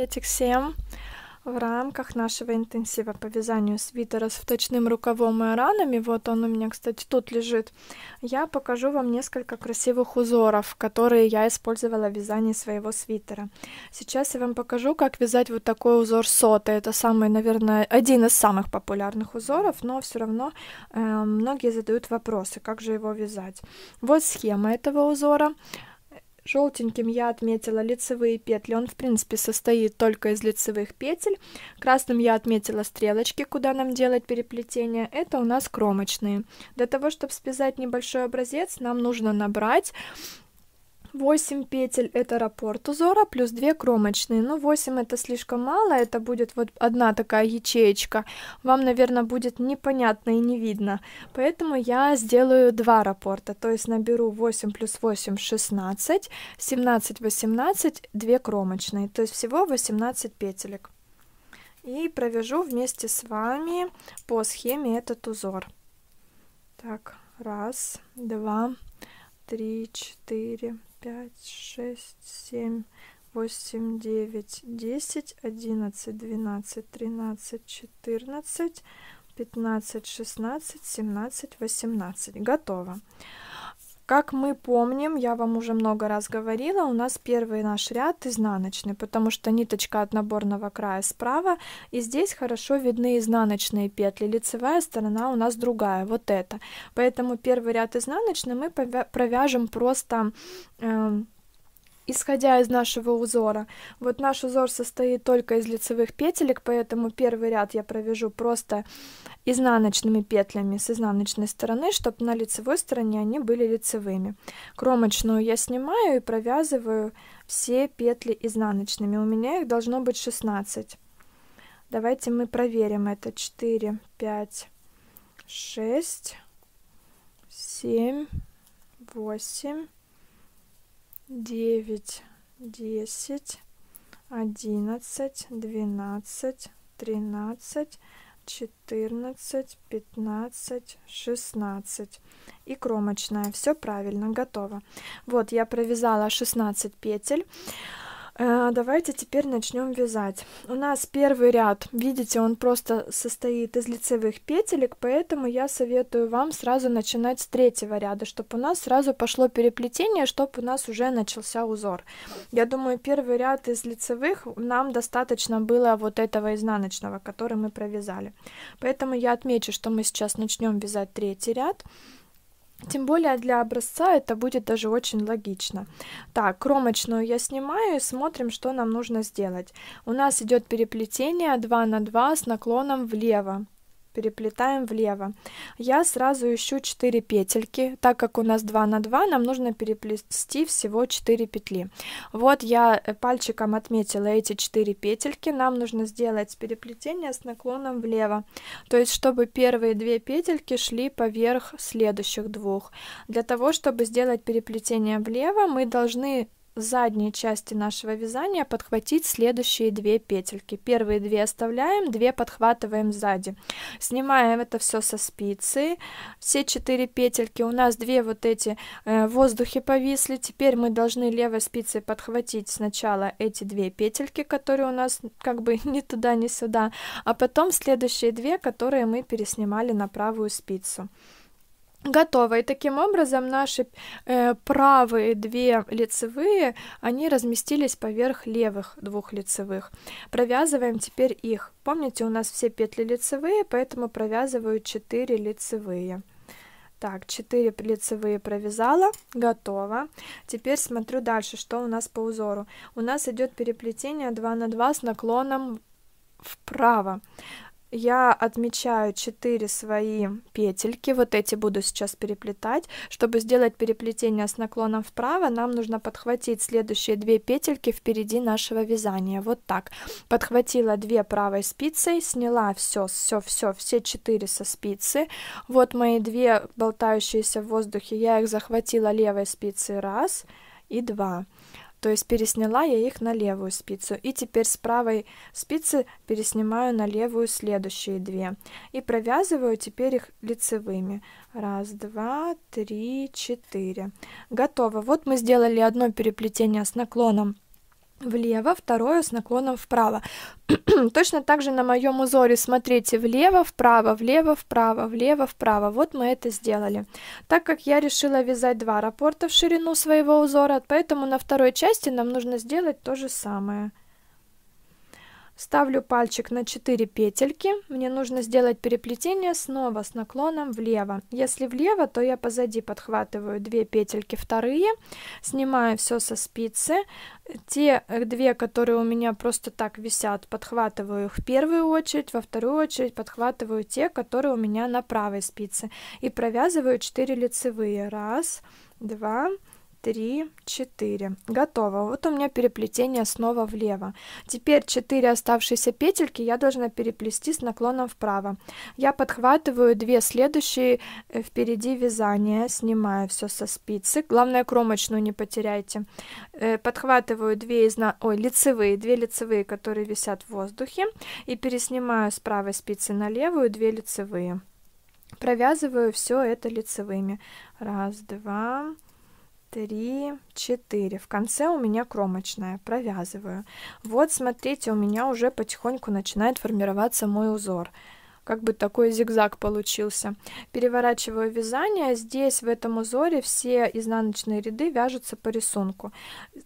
Приветик всем! В рамках нашего интенсива по вязанию свитера с вточным рукавом и ранами, вот он у меня, кстати, тут лежит, я покажу вам несколько красивых узоров, которые я использовала в вязании своего свитера. Сейчас я вам покажу, как вязать вот такой узор соты. Это самый, наверное, один из самых популярных узоров, но все равно э, многие задают вопросы, как же его вязать. Вот схема этого узора. Желтеньким я отметила лицевые петли, он в принципе состоит только из лицевых петель. Красным я отметила стрелочки, куда нам делать переплетение, это у нас кромочные. Для того, чтобы связать небольшой образец, нам нужно набрать 8 петель это раппорт узора плюс 2 кромочные но ну, 8 это слишком мало это будет вот одна такая ячеечка вам наверное будет непонятно и не видно поэтому я сделаю 2 раппорта то есть наберу 8 плюс 8 16 17 18 2 кромочные то есть всего 18 петелек и провяжу вместе с вами по схеме этот узор так раз два три четыре пять шесть семь восемь девять десять одиннадцать двенадцать тринадцать четырнадцать пятнадцать шестнадцать семнадцать восемнадцать готово как мы помним, я вам уже много раз говорила, у нас первый наш ряд изнаночный, потому что ниточка от наборного края справа, и здесь хорошо видны изнаночные петли. Лицевая сторона у нас другая, вот эта. Поэтому первый ряд изнаночный мы провяжем просто... Э, исходя из нашего узора. Вот наш узор состоит только из лицевых петелек, поэтому первый ряд я провяжу просто изнаночными петлями с изнаночной стороны, чтобы на лицевой стороне они были лицевыми. Кромочную я снимаю и провязываю все петли изнаночными. У меня их должно быть 16. Давайте мы проверим это. 4, 5, 6, 7, 8, девять десять одиннадцать двенадцать тринадцать четырнадцать пятнадцать шестнадцать и кромочная все правильно готово вот я провязала шестнадцать петель Э, давайте теперь начнем вязать. У нас первый ряд, видите, он просто состоит из лицевых петелек, поэтому я советую вам сразу начинать с третьего ряда, чтобы у нас сразу пошло переплетение, чтобы у нас уже начался узор. Я думаю, первый ряд из лицевых нам достаточно было вот этого изнаночного, который мы провязали. Поэтому я отмечу, что мы сейчас начнем вязать третий ряд. Тем более для образца это будет даже очень логично. Так, кромочную я снимаю и смотрим, что нам нужно сделать. У нас идет переплетение 2 на 2 с наклоном влево переплетаем влево. Я сразу ищу 4 петельки, так как у нас 2 на 2, нам нужно переплести всего 4 петли. Вот я э, пальчиком отметила эти 4 петельки, нам нужно сделать переплетение с наклоном влево, то есть чтобы первые две петельки шли поверх следующих двух. Для того, чтобы сделать переплетение влево, мы должны задней части нашего вязания подхватить следующие две петельки. Первые две оставляем, две подхватываем сзади. Снимаем это все со спицы. Все четыре петельки у нас две вот эти э, в воздухе повисли. Теперь мы должны левой спицей подхватить сначала эти две петельки, которые у нас как бы ни туда, ни сюда, а потом следующие две, которые мы переснимали на правую спицу готово. И таким образом наши э, правые две лицевые, они разместились поверх левых двух лицевых. Провязываем теперь их. Помните, у нас все петли лицевые, поэтому провязываю 4 лицевые. Так, 4 лицевые провязала, готово. Теперь смотрю дальше, что у нас по узору. У нас идет переплетение 2 на 2 с наклоном вправо я отмечаю 4 свои петельки, вот эти буду сейчас переплетать. Чтобы сделать переплетение с наклоном вправо, нам нужно подхватить следующие 2 петельки впереди нашего вязания, вот так. Подхватила 2 правой спицей, сняла все, все, все, все 4 со спицы. Вот мои 2 болтающиеся в воздухе, я их захватила левой спицей раз и два. То есть пересняла я их на левую спицу. И теперь с правой спицы переснимаю на левую следующие две. И провязываю теперь их лицевыми. Раз, два, три, четыре. Готово. Вот мы сделали одно переплетение с наклоном влево, второе с наклоном вправо. Точно так же на моем узоре смотрите влево, вправо, влево, вправо, влево, вправо. Вот мы это сделали. Так как я решила вязать два раппорта в ширину своего узора, поэтому на второй части нам нужно сделать то же самое. Ставлю пальчик на 4 петельки. Мне нужно сделать переплетение снова с наклоном влево. Если влево, то я позади подхватываю 2 петельки вторые, снимаю все со спицы. Те э, две, которые у меня просто так висят, подхватываю их в первую очередь, во вторую очередь подхватываю те, которые у меня на правой спице. И провязываю 4 лицевые. Раз, два, три три, четыре. Готово. Вот у меня переплетение снова влево. Теперь четыре оставшиеся петельки я должна переплести с наклоном вправо. Я подхватываю две следующие э, впереди вязания, снимаю все со спицы. Главное, кромочную не потеряйте. Э, подхватываю две изна... Ой, лицевые, две лицевые, которые висят в воздухе. И переснимаю с правой спицы на левую две лицевые. Провязываю все это лицевыми. Раз, два, три три, четыре. В конце у меня кромочная, провязываю. Вот, смотрите, у меня уже потихоньку начинает формироваться мой узор. Как бы такой зигзаг получился. Переворачиваю вязание. Здесь в этом узоре все изнаночные ряды вяжутся по рисунку.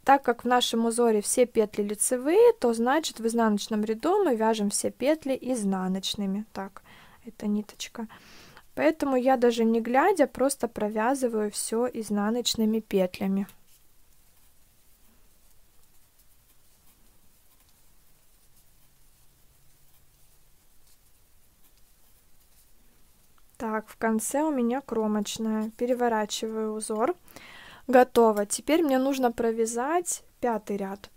Так как в нашем узоре все петли лицевые, то значит в изнаночном ряду мы вяжем все петли изнаночными. Так, это ниточка. Ниточка Поэтому я даже не глядя, просто провязываю все изнаночными петлями. Так, в конце у меня кромочная. Переворачиваю узор. Готово. Теперь мне нужно провязать пятый ряд.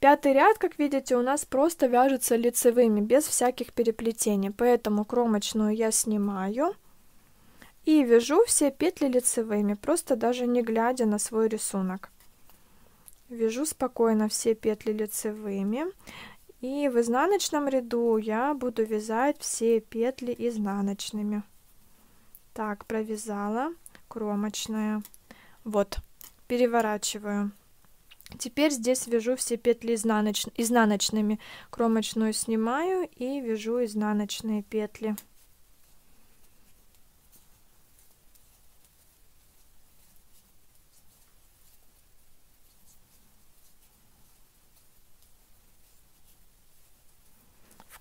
Пятый ряд, как видите, у нас просто вяжется лицевыми, без всяких переплетений. Поэтому кромочную я снимаю и вяжу все петли лицевыми, просто даже не глядя на свой рисунок. Вяжу спокойно все петли лицевыми. И в изнаночном ряду я буду вязать все петли изнаночными. Так, провязала кромочная. Вот, переворачиваю. Теперь здесь вяжу все петли изнаноч... изнаночными. Кромочную снимаю и вяжу изнаночные петли.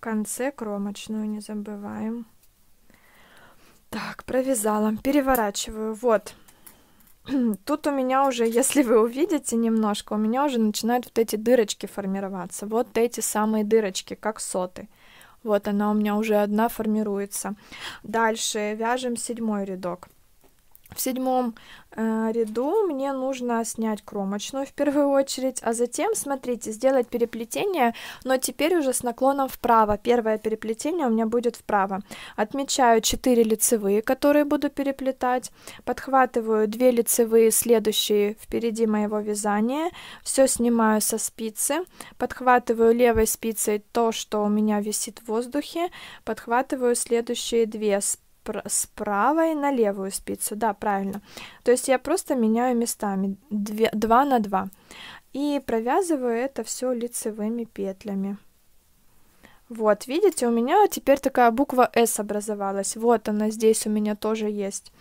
конце кромочную не забываем. Так, провязала, переворачиваю. Вот. Тут у меня уже, если вы увидите немножко, у меня уже начинают вот эти дырочки формироваться. Вот эти самые дырочки, как соты. Вот она у меня уже одна формируется. Дальше вяжем седьмой рядок. В седьмом э, ряду мне нужно снять кромочную в первую очередь, а затем, смотрите, сделать переплетение, но теперь уже с наклоном вправо. Первое переплетение у меня будет вправо. Отмечаю 4 лицевые, которые буду переплетать, подхватываю 2 лицевые следующие впереди моего вязания, все снимаю со спицы, подхватываю левой спицей то, что у меня висит в воздухе, подхватываю следующие 2 с с правой на левую спицу, да, правильно. То есть я просто меняю местами 2, на 2 и провязываю это все лицевыми петлями. Вот, видите, у меня теперь такая буква S образовалась. Вот она здесь у меня тоже есть.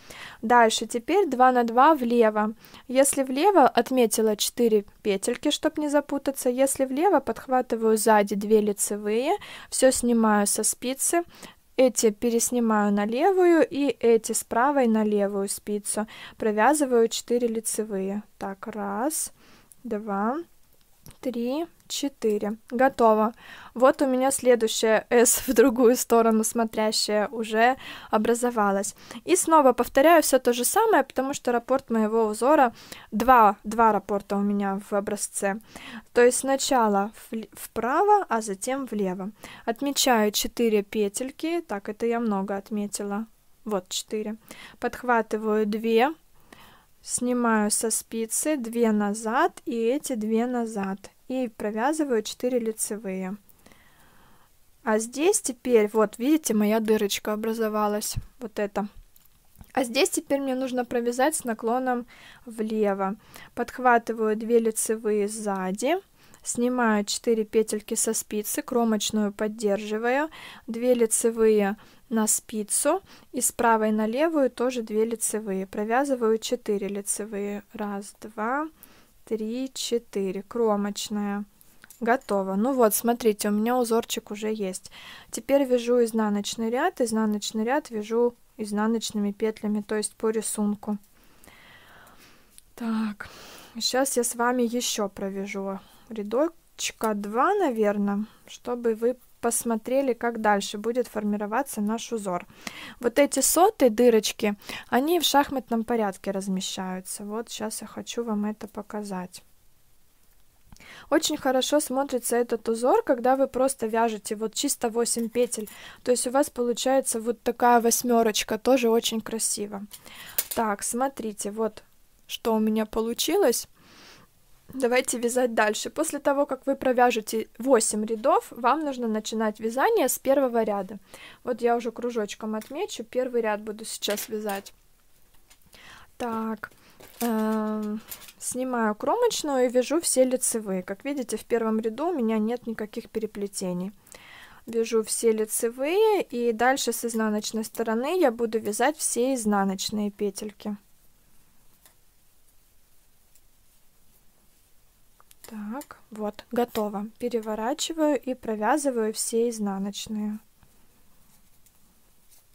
Дальше, теперь 2 на 2 влево. Если влево, отметила 4 петельки, чтобы не запутаться. Если влево, подхватываю сзади 2 лицевые, все снимаю со спицы, эти переснимаю на левую и эти с правой на левую спицу. Провязываю 4 лицевые. Так, раз, два, три, четыре, Готово. Вот у меня следующая S в другую сторону смотрящая уже образовалась. И снова повторяю все то же самое, потому что раппорт моего узора, два, два раппорта у меня в образце. То есть сначала вправо, а затем влево. Отмечаю 4 петельки, так, это я много отметила. Вот 4. Подхватываю 2, снимаю со спицы 2 назад и эти 2 назад и провязываю 4 лицевые. А здесь теперь, вот видите, моя дырочка образовалась, вот это. А здесь теперь мне нужно провязать с наклоном влево. Подхватываю 2 лицевые сзади, снимаю 4 петельки со спицы, кромочную поддерживаю, 2 лицевые на спицу и с правой на левую тоже 2 лицевые. Провязываю 4 лицевые. раз, два три четыре кромочная. Готово. Ну вот, смотрите, у меня узорчик уже есть. Теперь вяжу изнаночный ряд, изнаночный ряд вяжу изнаночными петлями, то есть по рисунку. Так, сейчас я с вами еще провяжу рядочка 2, наверное, чтобы вы посмотрели, как дальше будет формироваться наш узор. Вот эти соты, дырочки, они в шахматном порядке размещаются. Вот сейчас я хочу вам это показать. Очень хорошо смотрится этот узор, когда вы просто вяжете вот чисто 8 петель. То есть у вас получается вот такая восьмерочка, тоже очень красиво. Так, смотрите, вот что у меня получилось. Давайте вязать дальше. После того, как вы провяжете 8 рядов, вам нужно начинать вязание с первого ряда. Вот я уже кружочком отмечу, первый ряд буду сейчас вязать. Так, эм, снимаю кромочную и вяжу все лицевые. Как видите, в первом ряду у меня нет никаких переплетений. Вяжу все лицевые и дальше с изнаночной стороны я буду вязать все изнаночные петельки. Так, вот, готово. Переворачиваю и провязываю все изнаночные.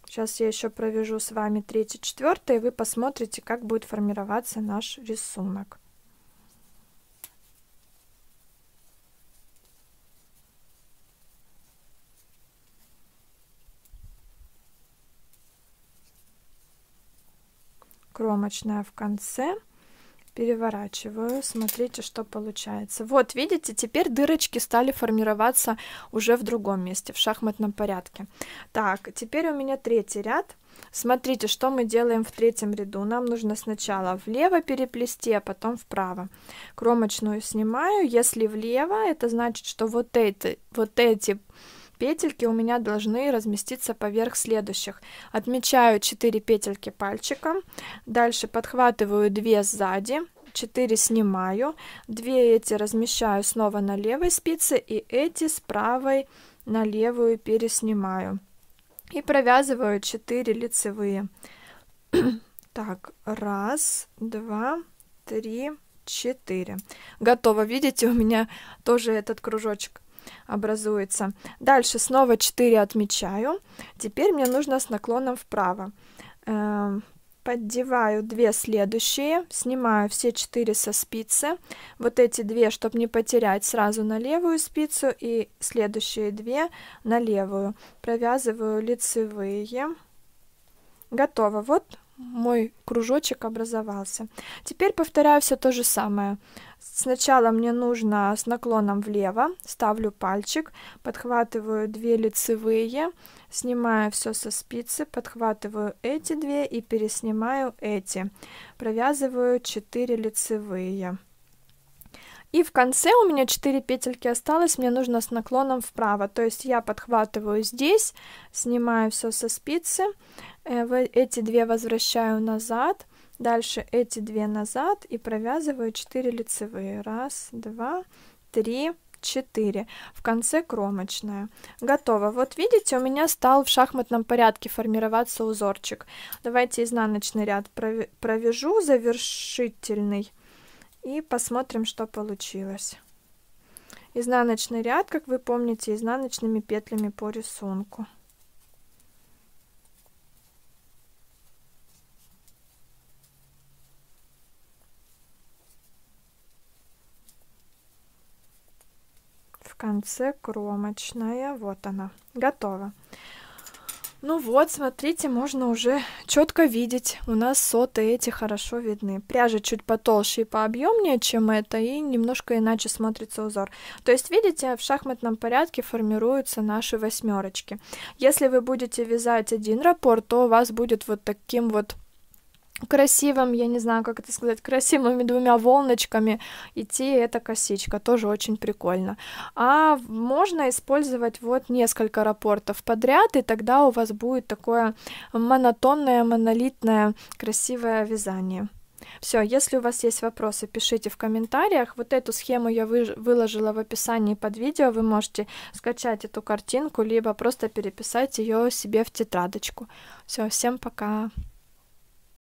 Сейчас я еще провяжу с вами 3 четвертый, и вы посмотрите, как будет формироваться наш рисунок. Кромочная в конце переворачиваю, смотрите, что получается. Вот, видите, теперь дырочки стали формироваться уже в другом месте, в шахматном порядке. Так, теперь у меня третий ряд. Смотрите, что мы делаем в третьем ряду. Нам нужно сначала влево переплести, а потом вправо. Кромочную снимаю. Если влево, это значит, что вот эти, вот эти петельки у меня должны разместиться поверх следующих. Отмечаю 4 петельки пальчиком, дальше подхватываю 2 сзади, 4 снимаю, 2 эти размещаю снова на левой спице и эти с правой на левую переснимаю. И провязываю 4 лицевые. так, раз, два, три, четыре. Готово, видите, у меня тоже этот кружочек образуется. Дальше снова 4 отмечаю. Теперь мне нужно с наклоном вправо. Эм, поддеваю две следующие, снимаю все четыре со спицы. Вот эти две, чтобы не потерять, сразу на левую спицу и следующие две на левую. Провязываю лицевые. Готово. Вот мой кружочек образовался. Теперь повторяю все то же самое. Сначала мне нужно с наклоном влево, ставлю пальчик, подхватываю две лицевые, снимаю все со спицы, подхватываю эти две и переснимаю эти. Провязываю 4 лицевые. И в конце у меня 4 петельки осталось, мне нужно с наклоном вправо. То есть я подхватываю здесь, снимаю все со спицы, э, эти две возвращаю назад, дальше эти две назад и провязываю 4 лицевые. Раз, два, три, 4, в конце кромочная. Готово. Вот видите, у меня стал в шахматном порядке формироваться узорчик. Давайте изнаночный ряд провяжу, завершительный и посмотрим, что получилось. Изнаночный ряд, как вы помните, изнаночными петлями по рисунку. В конце кромочная, вот она, готово. Ну вот, смотрите, можно уже четко видеть. У нас соты эти хорошо видны. Пряжа чуть потолще и пообъемнее, чем это, и немножко иначе смотрится узор. То есть, видите, в шахматном порядке формируются наши восьмерочки. Если вы будете вязать один рапорт, то у вас будет вот таким вот красивым, я не знаю, как это сказать, красивыми двумя волночками идти эта косичка, тоже очень прикольно. А можно использовать вот несколько рапортов подряд, и тогда у вас будет такое монотонное, монолитное, красивое вязание. Все, если у вас есть вопросы, пишите в комментариях. Вот эту схему я вы, выложила в описании под видео. Вы можете скачать эту картинку, либо просто переписать ее себе в тетрадочку. Все, всем пока!